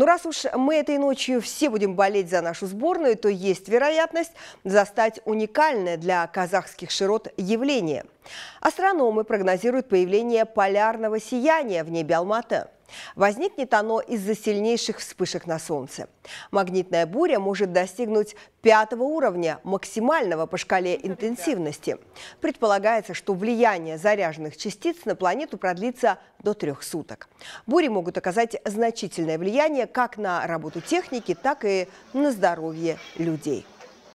Но ну, раз уж мы этой ночью все будем болеть за нашу сборную, то есть вероятность застать уникальное для казахских широт явление. Астрономы прогнозируют появление полярного сияния в небе Алматы. Возникнет оно из-за сильнейших вспышек на Солнце. Магнитная буря может достигнуть пятого уровня, максимального по шкале интенсивности. Предполагается, что влияние заряженных частиц на планету продлится до трех суток. Бури могут оказать значительное влияние как на работу техники, так и на здоровье людей.